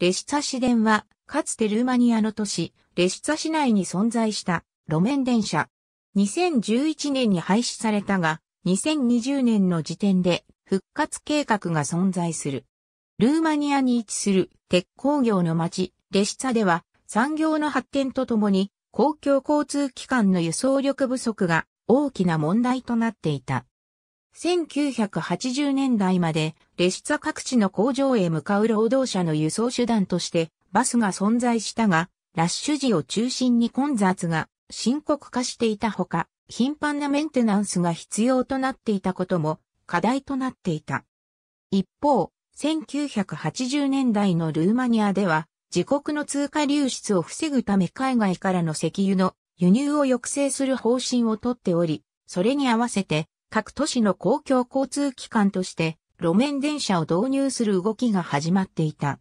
レシツァ市電は、かつてルーマニアの都市、レシツァ市内に存在した路面電車。2011年に廃止されたが、2020年の時点で復活計画が存在する。ルーマニアに位置する鉄鋼業の町、レシツァでは、産業の発展とともに、公共交通機関の輸送力不足が大きな問題となっていた。1980年代まで列車各地の工場へ向かう労働者の輸送手段としてバスが存在したが、ラッシュ時を中心に混雑が深刻化していたほか、頻繁なメンテナンスが必要となっていたことも課題となっていた。一方、1980年代のルーマニアでは、自国の通貨流出を防ぐため海外からの石油の輸入を抑制する方針をとっており、それに合わせて各都市の公共交通機関として路面電車を導入する動きが始まっていた。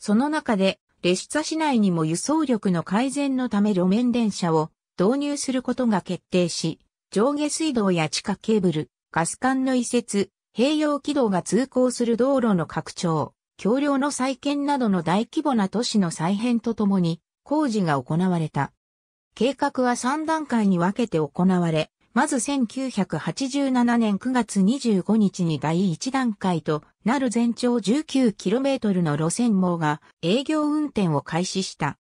その中で、列車市内にも輸送力の改善のため路面電車を導入することが決定し、上下水道や地下ケーブル、ガス管の移設、併用軌道が通行する道路の拡張、橋梁の再建などの大規模な都市の再編とともに工事が行われた。計画は3段階に分けて行われ、まず1987年9月25日に第1段階となる全長 19km の路線網が営業運転を開始した。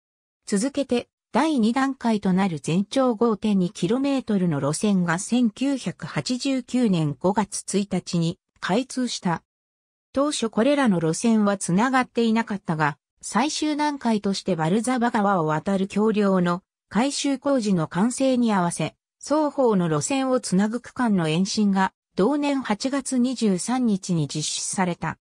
続けて第2段階となる全長 5.2km の路線が1989年5月1日に開通した。当初これらの路線はつながっていなかったが、最終段階としてバルザバ川を渡る橋梁の改修工事の完成に合わせ、双方の路線をつなぐ区間の延伸が同年8月23日に実施された。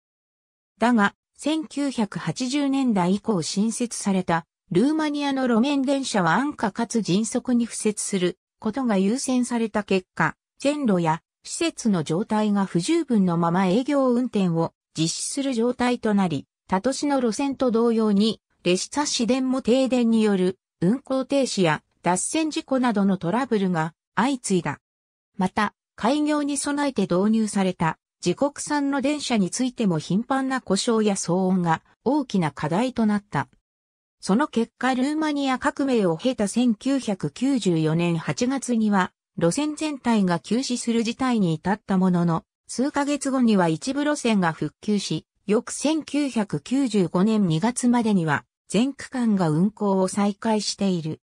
だが、1980年代以降新設されたルーマニアの路面電車は安価かつ迅速に付設することが優先された結果、線路や施設の状態が不十分のまま営業運転を実施する状態となり、他都市の路線と同様に、列車市電も停電による運行停止や脱線事故などのトラブルが相次いだ。また、開業に備えて導入された自国産の電車についても頻繁な故障や騒音が大きな課題となった。その結果ルーマニア革命を経た1994年8月には路線全体が休止する事態に至ったものの、数ヶ月後には一部路線が復旧し、翌1995年2月までには全区間が運行を再開している。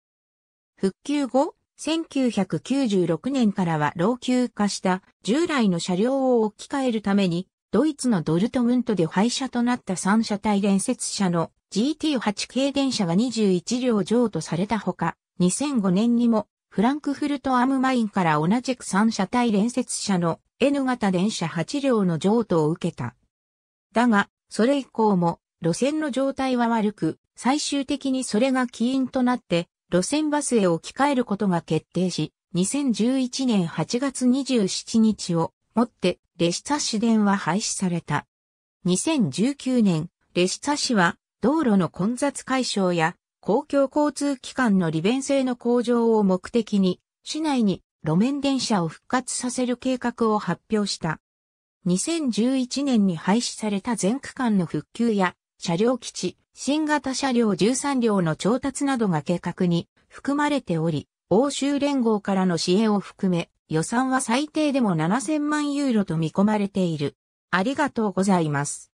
復旧後、1996年からは老朽化した従来の車両を置き換えるために、ドイツのドルトムントで廃車となった三車体連接車の GT8 系電車が21両譲渡されたほか、2005年にもフランクフルトアムマインから同じく三車体連接車の N 型電車8両の譲渡を受けた。だが、それ以降も路線の状態は悪く、最終的にそれが起因となって路線バスへ置き換えることが決定し、2011年8月27日をもって列車市電は廃止された。2019年、列車市は道路の混雑解消や公共交通機関の利便性の向上を目的に市内に路面電車を復活させる計画を発表した。2011年に廃止された全区間の復旧や車両基地、新型車両13両の調達などが計画に含まれており、欧州連合からの支援を含め、予算は最低でも7000万ユーロと見込まれている。ありがとうございます。